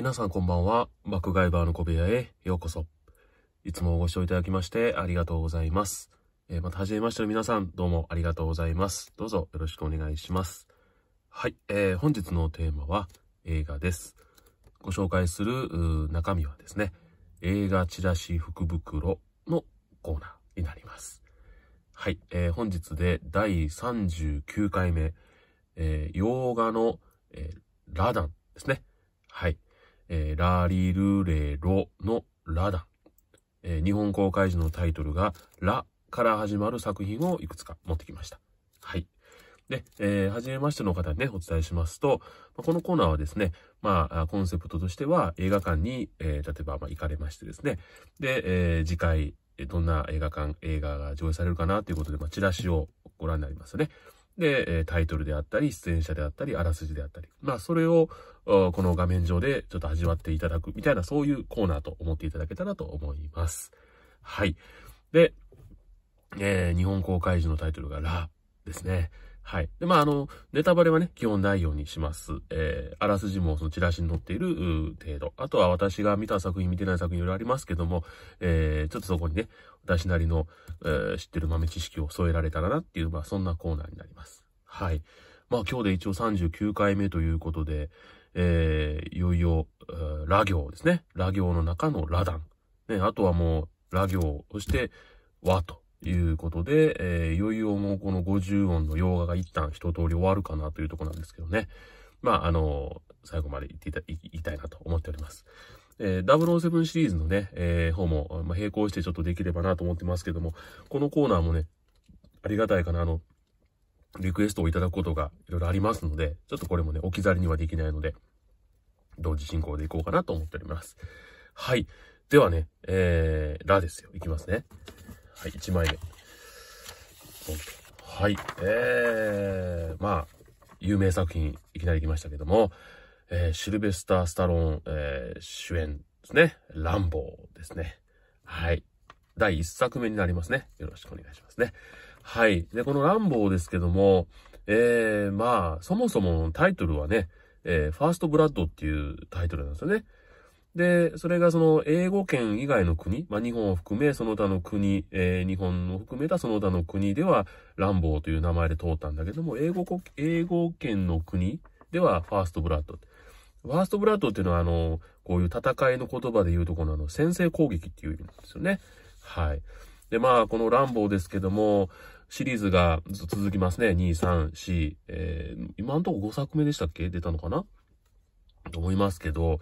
皆さんこんばんは。爆買いバーの小部屋へようこそ。いつもご視聴いただきましてありがとうございます。えー、また初めましての皆さん、どうもありがとうございます。どうぞよろしくお願いします。はい、えー、本日のテーマは映画です。ご紹介する中身はですね、映画チラシ福袋のコーナーになります。はい、えー、本日で第39回目、えー、洋画の、えー、ラダンですね。はい。えー、ラリルレロのラダ、えー、日本公開時のタイトルがラから始まる作品をいくつか持ってきました。はい。で、えー、初めましての方にね、お伝えしますと、このコーナーはですね、まあ、コンセプトとしては映画館に、えー、例えば、まあ、行かれましてですね、で、えー、次回、どんな映画館、映画が上映されるかなということで、まあ、チラシをご覧になりますね。で、タイトルであったり、出演者であったり、あらすじであったり、まあ、それを、この画面上でちょっと味わっていただくみたいな、そういうコーナーと思っていただけたらと思います。はい。で、えー、日本公開時のタイトルがラですね。はい。で、まあ、あの、ネタバレはね、基本ないようにします。えー、あらすじもそのチラシに載っている程度。あとは私が見た作品、見てない作品いろいろありますけども、えー、ちょっとそこにね、私なりの、えー、知ってる豆知識を添えられたらなっていう、まあ、そんなコーナーになります。はい。まあ、今日で一応39回目ということで、えー、いよいよ、ラ行ですね。ラ行の中のラダン。ね、あとはもう、ラ行、そして、和と。いうことで、えー、いよいよもうこの50音の洋画が一旦一通り終わるかなというとこなんですけどね。まあ、あのー、最後まで言っていた、言いたいなと思っております。えー、007シリーズのね、えー、方も、まあ、並行してちょっとできればなと思ってますけども、このコーナーもね、ありがたいかな、あの、リクエストをいただくことがいろいろありますので、ちょっとこれもね、置き去りにはできないので、同時進行でいこうかなと思っております。はい。ではね、えー、ラですよ。いきますね。はい、1枚目。はい、えー、まあ、有名作品、いきなり来ましたけども、えー、シルベスター・スタローン、えー、主演ですね。ランボーですね。はい。第1作目になりますね。よろしくお願いしますね。はい。で、このランボーですけども、えー、まあ、そもそもタイトルはね、えー、ファーストブラッドっていうタイトルなんですよね。で、それがその英語圏以外の国、まあ、日本を含めその他の国、えー、日本を含めたその他の国ではランボーという名前で通ったんだけども、英語国、英語圏の国ではファーストブラッド。ファーストブラッドっていうのはあの、こういう戦いの言葉で言うとこのあの、先制攻撃っていう意味なんですよね。はい。で、まあ、このランボーですけども、シリーズがずっと続きますね。2、3、4。えー、今んとこ5作目でしたっけ出たのかなと思いますけど、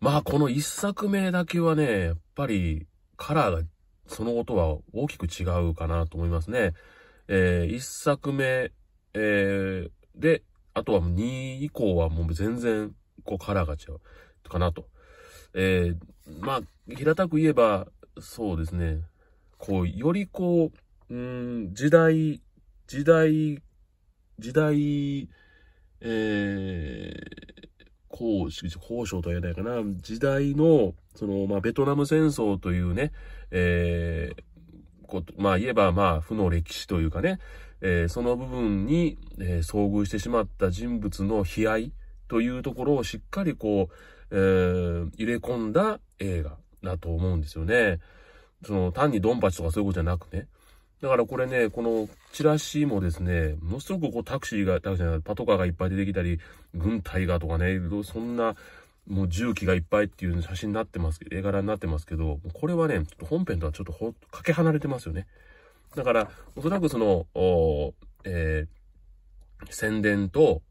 まあこの一作目だけはね、やっぱりカラーが、その音は大きく違うかなと思いますね。えー、一作目、えー、で、あとは2以降はもう全然、こうカラーが違う、かなと。えー、まあ、平たく言えば、そうですね、こう、よりこう、うん、時代、時代、時代、えー、高高渉とは言えないかな、時代の、その、まあ、ベトナム戦争というね、えー、こと、まあ、言えば、まあ、負の歴史というかね、えー、その部分に、えー、遭遇してしまった人物の悲哀というところをしっかりこう、えー、入れ込んだ映画だと思うんですよね。その、単にドンパチとかそういうことじゃなくね。だからこれね、このチラシもですね、ものすごくこうタクシーが、タクシーじゃない、パトカーがいっぱい出てきたり、軍隊がとかね、そんな、もう重機がいっぱいっていう写真になってますけど、絵柄になってますけど、これはね、ちょっと本編とはちょっとかけ離れてますよね。だから、おそらくその、おえー、宣伝と、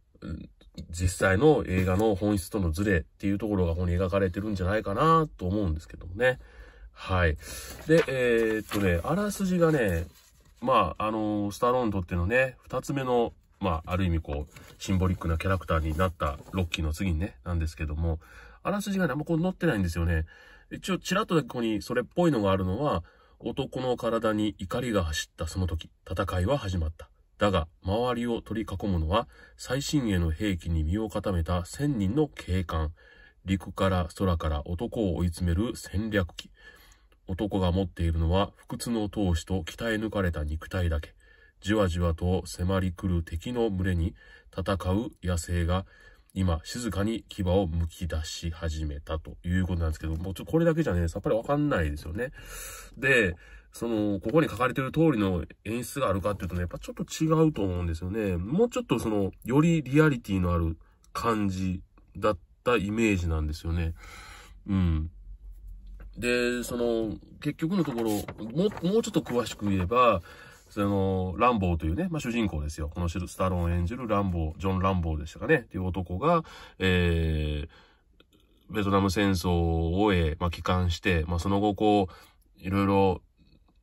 実際の映画の本質とのズレっていうところがここに描かれてるんじゃないかなと思うんですけどもね。はい。で、えー、っとね、あらすじがね、まあ、あのー、スタローンにとってのね、二つ目の、まあ、ある意味こう、シンボリックなキャラクターになったロッキーの次にね、なんですけども、あらすじがね、あんまこう載ってないんですよね。一応、ちらっとだけここにそれっぽいのがあるのは、男の体に怒りが走ったその時、戦いは始まった。だが、周りを取り囲むのは、最新鋭の兵器に身を固めた千人の警官。陸から空から男を追い詰める戦略機。男が持っているのは不屈の闘志と鍛え抜かれた肉体だけ。じわじわと迫り来る敵の群れに戦う野生が今静かに牙を剥き出し始めたということなんですけど、もうちょこれだけじゃね、さっぱりわかんないですよね。で、その、ここに書かれてる通りの演出があるかっていうとね、やっぱちょっと違うと思うんですよね。もうちょっとその、よりリアリティのある感じだったイメージなんですよね。うん。で、その、結局のところ、もう、もうちょっと詳しく言えば、その、ランボーというね、まあ、主人公ですよ。このシル、スタローン演じるランボー、ジョン・ランボーでしたかね、っていう男が、えー、ベトナム戦争を終え、まあ、帰還して、まあ、その後、こう、いろいろ、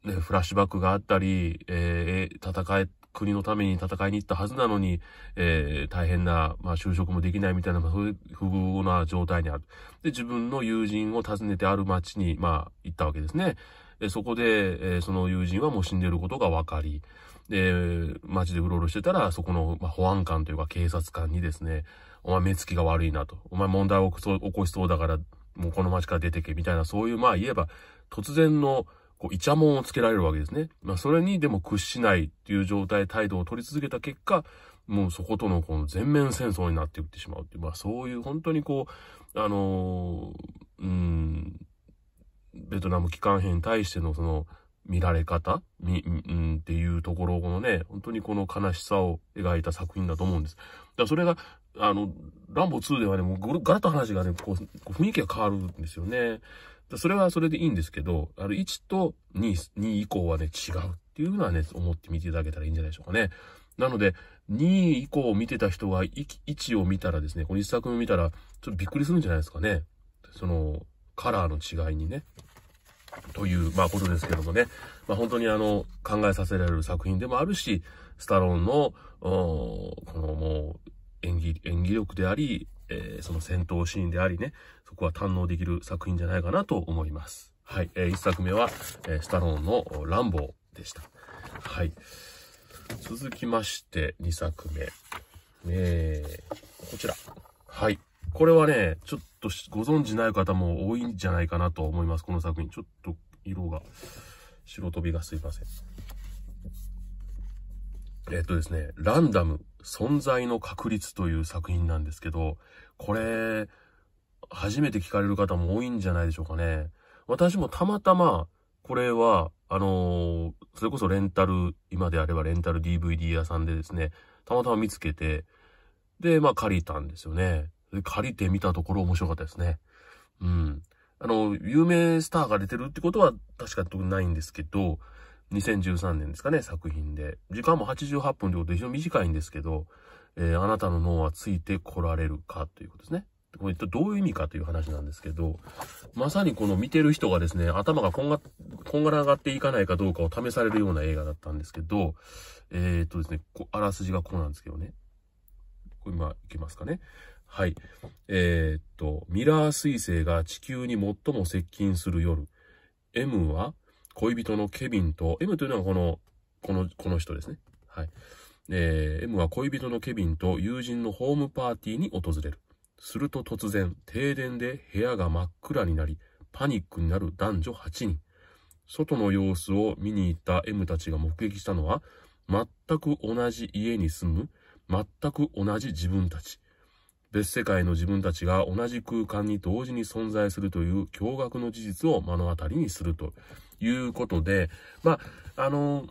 ね、フラッシュバックがあったり、えー、戦え国のために戦いに行ったはずなのに、えー、大変な、まあ、就職もできないみたいな、まあ、そういう不遇な状態にある。で、自分の友人を訪ねてある町に、まあ、行ったわけですね。でそこで、えー、その友人はもう死んでることが分かり、で、街でうろうろしてたら、そこの、まあ、保安官というか警察官にですね、お前目つきが悪いなと。お前問題を起こしそうだから、もうこの街から出てけ、みたいな、そういう、まあ言えば、突然の、こう、イチャモンをつけられるわけですね。まあ、それにでも屈しないっていう状態、態度を取り続けた結果、もうそことのこの全面戦争になっていってしまうっていう、まあ、そういう本当にこう、あのー、うん、ベトナム機関兵に対してのその、見られ方み、うん、っていうところのね、本当にこの悲しさを描いた作品だと思うんです。だからそれが、あの、ランボ2ではね、もうガラッと話がね、こう、こう雰囲気が変わるんですよね。それはそれでいいんですけど、あの、1と2、2以降はね、違うっていうのはね、思ってみていただけたらいいんじゃないでしょうかね。なので、2以降を見てた人が1を見たらですね、この1作目見たら、ちょっとびっくりするんじゃないですかね。その、カラーの違いにね。という、まあ、ことですけどもね。まあ、本当にあの、考えさせられる作品でもあるし、スタローンの、このもう、演技、演技力であり、えー、その戦闘シーンでありね、そこは堪能できる作品じゃないかなと思います。はい。えー、一作目は、えー、スタローンのランボーでした。はい。続きまして、2作目。えー、こちら。はい。これはね、ちょっとご存知ない方も多いんじゃないかなと思います。この作品。ちょっと色が、白飛びがすいません。えっとですね、ランダム存在の確率という作品なんですけど、これ、初めて聞かれる方も多いんじゃないでしょうかね。私もたまたま、これは、あのー、それこそレンタル、今であればレンタル DVD 屋さんでですね、たまたま見つけて、で、まあ借りたんですよね。借りてみたところ面白かったですね。うん。あの、有名スターが出てるってことは確かにないんですけど、2013年ですかね、作品で。時間も88分ってうことで非常に短いんですけど、えー、あなたの脳はついてこられるかということですね。これどういう意味かという話なんですけど、まさにこの見てる人がですね、頭がこんが、こんがらがっていかないかどうかを試されるような映画だったんですけど、えー、っとですね、あらすじがこうなんですけどね。これ今、いけますかね。はい。えー、っと、ミラー彗星が地球に最も接近する夜、M は恋人のケビンと、M というのはこの、この、この人ですね。はい。えー、M は恋人のケビンと友人のホームパーティーに訪れる。すると突然、停電で部屋が真っ暗になり、パニックになる男女8人。外の様子を見に行った M たちが目撃したのは、全く同じ家に住む、全く同じ自分たち。別世界の自分たちが同じ空間に同時に存在するという驚愕の事実を目の当たりにするということで、まあ、あの、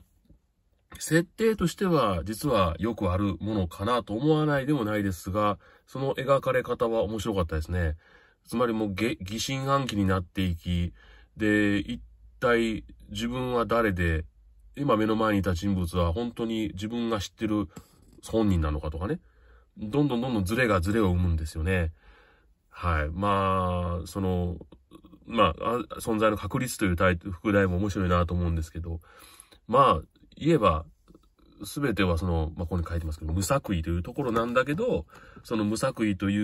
設定としては実はよくあるものかなと思わないでもないですが、その描かれ方は面白かったですね。つまりもう疑心暗鬼になっていき、で、一体自分は誰で、今目の前にいた人物は本当に自分が知ってる本人なのかとかね。どんどんどんどんズレがズレを生むんですよね。はい。まあ、その、まあ、存在の確率というタイ副題も面白いなと思うんですけど、まあ、言えば、すべてはその、まあ、ここに書いてますけど、無作為というところなんだけど、その無作為とい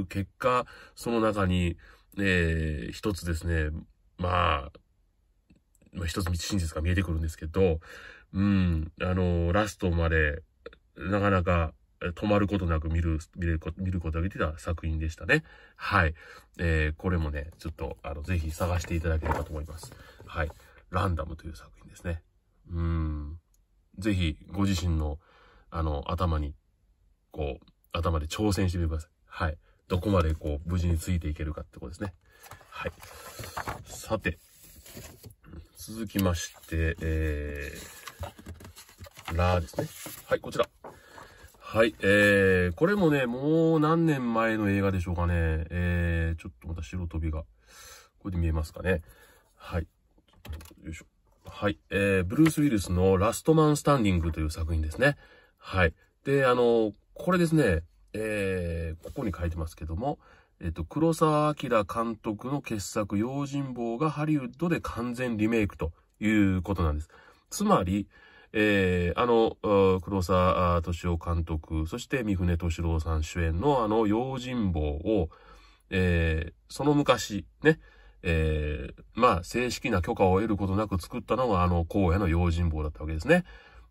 う結果、その中に、えー、一つですね、まあ、まあ、一つ真実が見えてくるんですけど、うん、あの、ラストまで、なかなか止まることなく見る、見ること、見ることができた作品でしたね。はい。えー、これもね、ちょっと、あの、ぜひ探していただければと思います。はい。ランダムという作品ですね。うん。ぜひ、ご自身の、あの、頭に、こう、頭で挑戦してみてください。はい。どこまで、こう、無事についていけるかってことですね。はい。さて、続きまして、えー、ラーですね。はい、こちら。はい、えー、これもね、もう何年前の映画でしょうかね。えー、ちょっとまた白飛びが、これで見えますかね。はい。よいしょ。はい、えー、ブルース・ウィルスのラストマン・スタンディングという作品ですね。はい。で、あの、これですね、えー、ここに書いてますけども、えっと、黒沢明監督の傑作、用心棒がハリウッドで完全リメイクということなんです。つまり、えー、あの、黒沢敏夫監督、そして三船敏郎さん主演のあの、用心棒を、えー、その昔、ね、えー、まあ、正式な許可を得ることなく作ったのがあの、荒野の用心棒だったわけですね。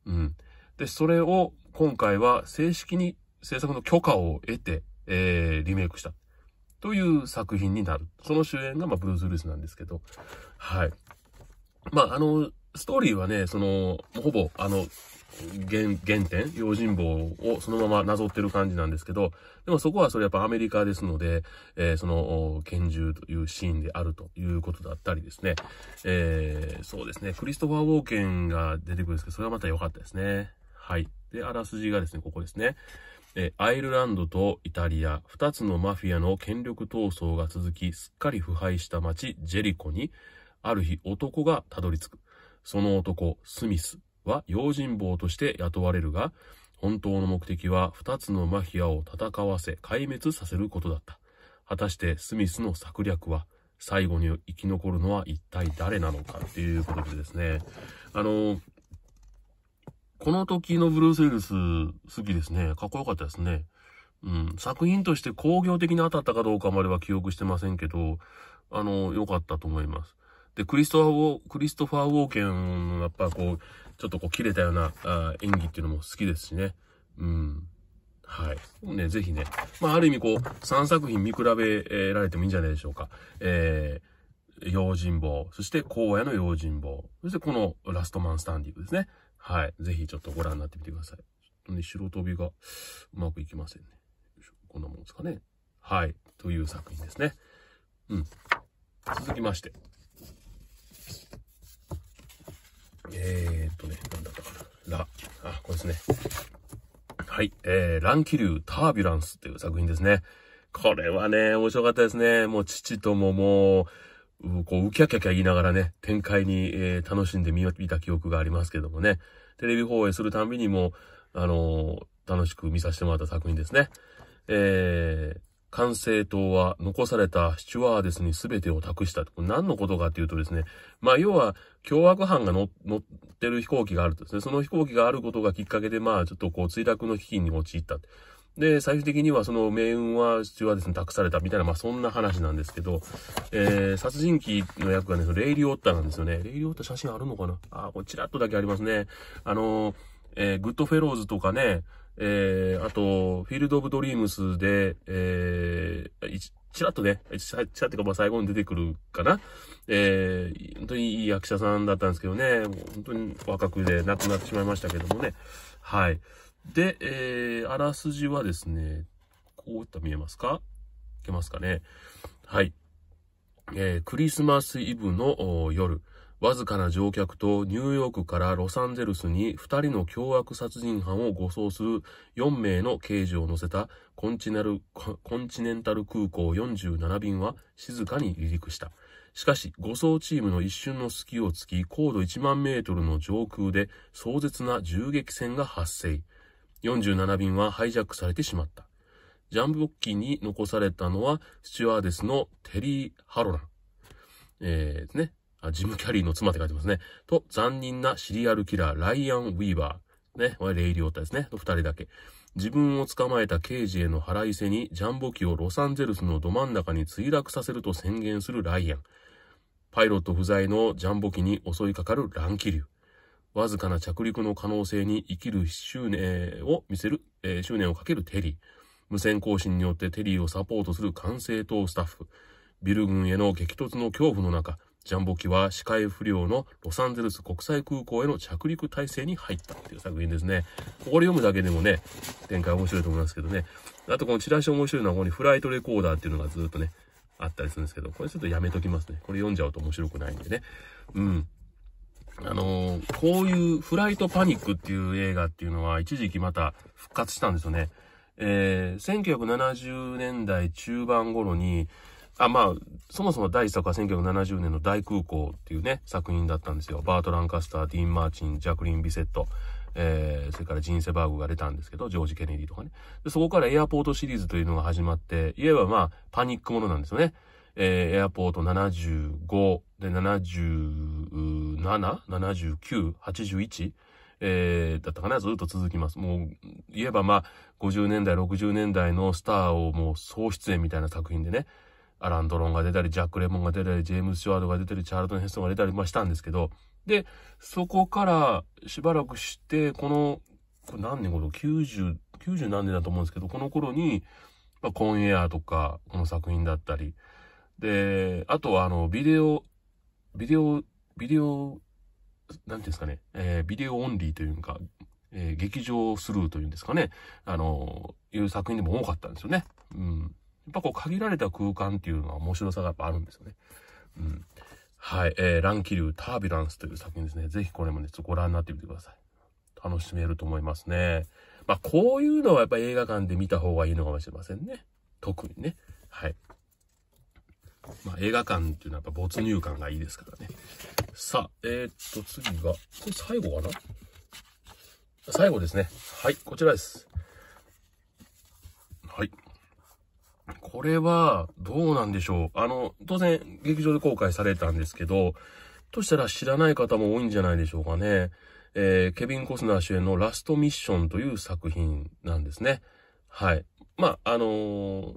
うん。で、それを今回は正式に制作の許可を得て、えー、リメイクした。という作品になる。その主演が、まあ、ブルース・ルースなんですけど。はい。まあ、あの、ストーリーはね、その、ほぼ、あの、原、原点、用心棒をそのままなぞってる感じなんですけど、でもそこはそれやっぱアメリカですので、えー、その、拳銃というシーンであるということだったりですね。えー、そうですね。クリストファー・ウォーケンが出てくるんですけど、それはまた良かったですね。はい。で、あらすじがですね、ここですね。えアイルランドとイタリア、二つのマフィアの権力闘争が続き、すっかり腐敗した町、ジェリコに、ある日男がたどり着く。その男、スミスは用心棒として雇われるが、本当の目的は2つのマフィアを戦わせ壊滅させることだった。果たしてスミスの策略は、最後に生き残るのは一体誰なのかっていうことでですね。あの、この時のブルース・ウィルス好きですね。かっこよかったですね。うん、作品として工業的に当たったかどうかまでは記憶してませんけど、あの、良かったと思います。で、クリストファー・ウォクリストファー・ウォーケンのやっぱこう、ちょっとこう切れたようなあ演技っていうのも好きですしね。うん。はい。もうね、ぜひね。まあ、ある意味こう、3作品見比べられてもいいんじゃないでしょうか。えー、用心棒、そして荒野の用心棒、そしてこのラストマンスタンディングですね。はい。ぜひちょっとご覧になってみてください。ちょっとね、白飛びがうまくいきませんね。こんなもんですかね。はい。という作品ですね。うん。続きまして。えー、っとね、なんだったかな。ラ、あ、これですね。はい、えー、乱気流タービュランスっていう作品ですね。これはね、面白かったですね。もう父とももう、うこう、うきゃきゃキャ言いながらね、展開に、えー、楽しんで見た記憶がありますけどもね。テレビ放映するたびにも、あのー、楽しく見させてもらった作品ですね。えー、管制塔は残されたスチュワーデスに全てを託した。何のことかっていうとですね、まあ要は凶悪犯が乗ってる飛行機があるとですね、その飛行機があることがきっかけでまあちょっとこう墜落の危機に陥った。で、最終的にはその命運はスチュワーデスに託されたみたいな、まあそんな話なんですけど、えー、殺人鬼の役がね、レイリオッタなんですよね。レイリオッタ写真あるのかなあ、これちらっとだけありますね。あのー、えー、グッドフェローズとかね、えー、あと、フィールド・オブ・ドリームスで、えー、ちらっとね、ちらっとかまあ最後に出てくるかな。えー、本当にいい役者さんだったんですけどね、もう本当に若くで亡くなってしまいましたけどもね。はい。で、えー、あらすじはですね、こういった見えますかいけますかね。はい。えー、クリスマスイブの夜、わずかな乗客とニューヨークからロサンゼルスに2人の凶悪殺人犯を護送する4名の刑事を乗せたコンチネルコンチネンタル空港47便は静かに離陸した。しかし、護送チームの一瞬の隙を突き、高度1万メートルの上空で壮絶な銃撃戦が発生。47便はハイジャックされてしまった。ジャンボッキーに残されたのは、スチュワーデスのテリー・ハロラン。えー、ね。あ、ジム・キャリーの妻って書いてますね。と、残忍なシリアルキラー、ライアン・ウィーバー。ね、れ、レイリオータですね。と、二人だけ。自分を捕まえた刑事への腹いせに、ジャンボ機をロサンゼルスのど真ん中に墜落させると宣言するライアン。パイロット不在のジャンボ機に襲いかかる乱気流。わずかな着陸の可能性に生きる執念を見せる、えー、執念をかけるテリー。無線更新によってテリーをサポートする管制塔スタッフ。ビル軍への激突の恐怖の中、ジャンボ機は視界不良のロサンゼルス国際空港への着陸体制に入ったっていう作品ですね。ここで読むだけでもね、展開面白いと思いますけどね。あとこのチラシ面白いのはここにフライトレコーダーっていうのがずっとね、あったりするんですけど、これちょっとやめときますね。これ読んじゃうと面白くないんでね。うん。あのー、こういうフライトパニックっていう映画っていうのは一時期また復活したんですよね。えー、1970年代中盤頃に、あ、まあ、そもそも第一作は1970年の大空港っていうね、作品だったんですよ。バート・ランカスター、ディーン・マーチン、ジャクリン・ビセット、えー、それからジン・セバーグが出たんですけど、ジョージ・ケネディとかね。でそこからエアポートシリーズというのが始まって、いえばまあ、パニックものなんですよね。えー、エアポート75、で、77、79、81、えー、だったかな、ずっと続きます。もう、言えばまあ、50年代、60年代のスターをもう総出演みたいな作品でね、アラン・ドロンが出たり、ジャック・レモンが出たり、ジェームズ・シュワードが出たり、チャールトン・ヘストンが出たり、まあ、したんですけど、で、そこからしばらくして、この、これ何年頃 ?90、90何年だと思うんですけど、この頃に、まあ、コンエアとか、この作品だったり、で、あとはあの、ビデオ、ビデオ、ビデオ、なんていうんですかね、えー、ビデオオンリーというか、えー、劇場スルーというんですかね、あの、いう作品でも多かったんですよね。うん。っぱこう限られた空間っていうのは面白さがやっぱあるんですよね。うん。はい。えー、乱気流タービュランスという作品ですね。ぜひこれもね、ちょっとご覧になってみてください。楽しめると思いますね。まあ、こういうのはやっぱ映画館で見た方がいいのかもしれませんね。特にね。はい。まあ、映画館っていうのはやっぱ没入感がいいですからね。さあ、えー、っと、次が、これ最後かな最後ですね。はい、こちらです。はい。これは、どうなんでしょう。あの、当然、劇場で公開されたんですけど、としたら知らない方も多いんじゃないでしょうかね。えー、ケビン・コスナー主演のラストミッションという作品なんですね。はい。まあ、あのー、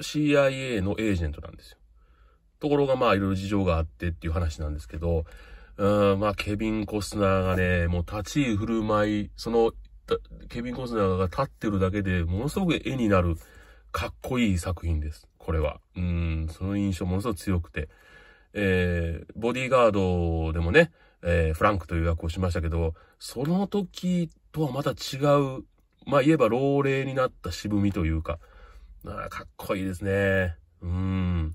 CIA のエージェントなんですよ。ところがまあいろいろ事情があってっていう話なんですけど、うんまあケビン・コスナーがね、もう立ち居振る舞い、その、ケビン・コスナーが立ってるだけでものすごく絵になる。かっこいい作品です。これは。うん、その印象ものすごく強くて。えー、ボディーガードでもね、えー、フランクという役をしましたけど、その時とはまた違う、まあ言えば老齢になった渋みというか、あかっこいいですね。うん。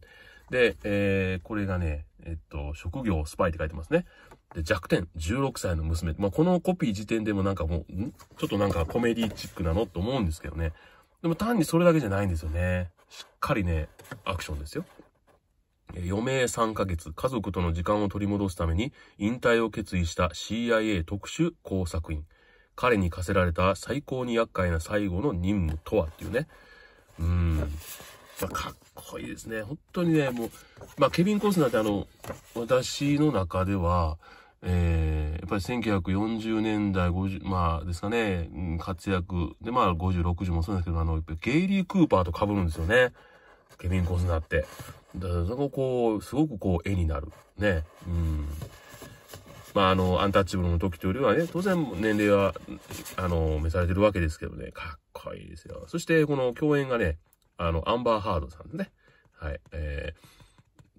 で、えー、これがね、えっと、職業スパイって書いてますね。で、弱点、16歳の娘。まあ、このコピー時点でもなんかもう、んちょっとなんかコメディチックなのと思うんですけどね。でも単にそれだけじゃないんですよね。しっかりね、アクションですよ。余命3ヶ月、家族との時間を取り戻すために引退を決意した CIA 特殊工作員。彼に課せられた最高に厄介な最後の任務とはっていうね。うん。かっこいいですね。本当にね、もう、まあ、ケビン・コースナーってあの、私の中では、えー、やっぱり1940年代、50、まあですかね、活躍。で、まあ50、60もそうですけど、あの、ゲイリー・クーパーと被るんですよね。ケビン・コスナーって。だからそここう、すごくこう、絵になる。ね。うん。まああの、アンタッチャブルの時というよりはね、当然年齢は、あの、召されてるわけですけどね、かっこいいですよ。そして、この共演がね、あの、アンバー・ハードさんね。はい。え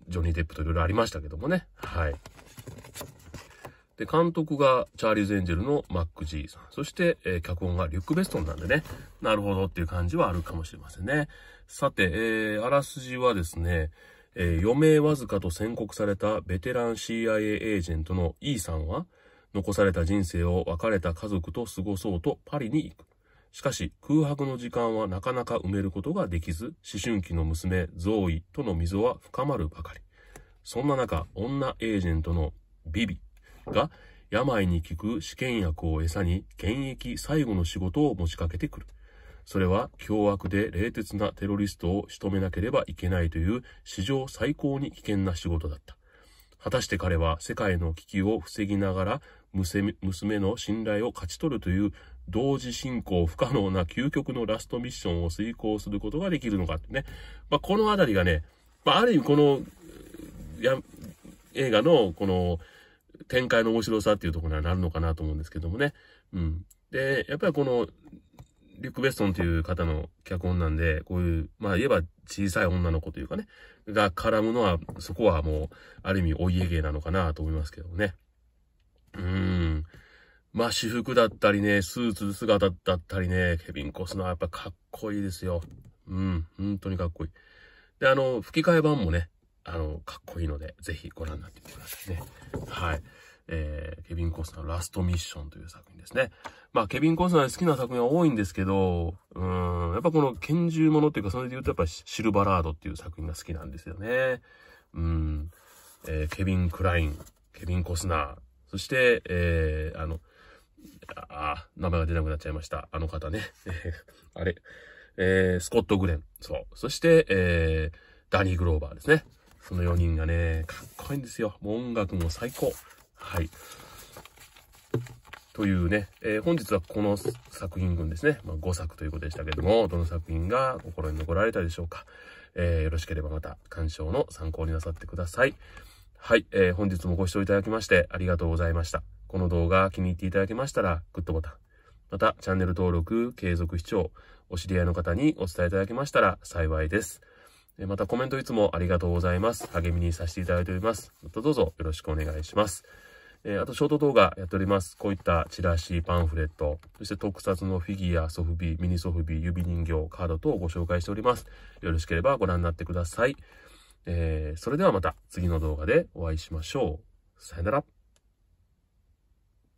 ー、ジョニー・デップといろいろありましたけどもね。はい。で、監督がチャーリーズ・エンジェルのマック・ジーさん。そして、えー、脚本がリュック・ベストンなんでね。なるほどっていう感じはあるかもしれませんね。さて、えー、あらすじはですね、えー、余命わずかと宣告されたベテラン CIA エージェントの E さんは、残された人生を別れた家族と過ごそうとパリに行く。しかし、空白の時間はなかなか埋めることができず、思春期の娘、ゾーイとの溝は深まるばかり。そんな中、女エージェントのビビが、病に効く試験薬を餌に現役最後の仕事を持ちかけてくる。それは凶悪で冷徹なテロリストを仕留めなければいけないという史上最高に危険な仕事だった。果たして彼は世界の危機を防ぎながら娘の信頼を勝ち取るという同時進行不可能な究極のラストミッションを遂行することができるのかってね。まあ、このあたりがね、まあ、ある意味この、や、映画のこの展開の面白さっていうところにはなるのかなと思うんですけどもね。うん。で、やっぱりこの、リュック・ベストンという方の脚本なんで、こういう、まあ言えば小さい女の子というかね、が絡むのは、そこはもう、ある意味お家芸なのかなと思いますけどね。うん。まあ私服だったりね、スーツ姿だったりね、ケビン・コスナーはやっぱかっこいいですよ。うん、本当にかっこいい。で、あの、吹き替え版もね、あの、かっこいいので、ぜひご覧になってみてくださいね。はい。えー、ケビン・コスナー、ラストミッションという作品ですね。まあ、ケビン・コスナー好きな作品は多いんですけど、うん、やっぱこの拳銃ものっていうか、それで言うとやっぱシルバラードっていう作品が好きなんですよね。うん、えー、ケビン・クライン、ケビン・コスナー、そして、えー、あの、あ、名前が出なくなっちゃいました。あの方ね。あれ、えー、スコット・グレン。そう。そして、えー、ダニー・グローバーですね。その4人がね、かっこいいんですよ。もう音楽も最高。はい。というね、えー、本日はこの作品群ですね、まあ、5作ということでしたけども、どの作品が心に残られたでしょうか。えー、よろしければまた鑑賞の参考になさってください。はい、えー、本日もご視聴いただきましてありがとうございました。この動画気に入っていただけましたら、グッドボタン。また、チャンネル登録、継続視聴、お知り合いの方にお伝えいただけましたら幸いです。またコメントいつもありがとうございます。励みにさせていただいております。またどうぞよろしくお願いします。えー、あとショート動画やっております。こういったチラシ、パンフレット、そして特撮のフィギュア、ソフビ、ミニソフビ、指人形、カード等をご紹介しております。よろしければご覧になってください。えー、それではまた次の動画でお会いしましょう。さよなら。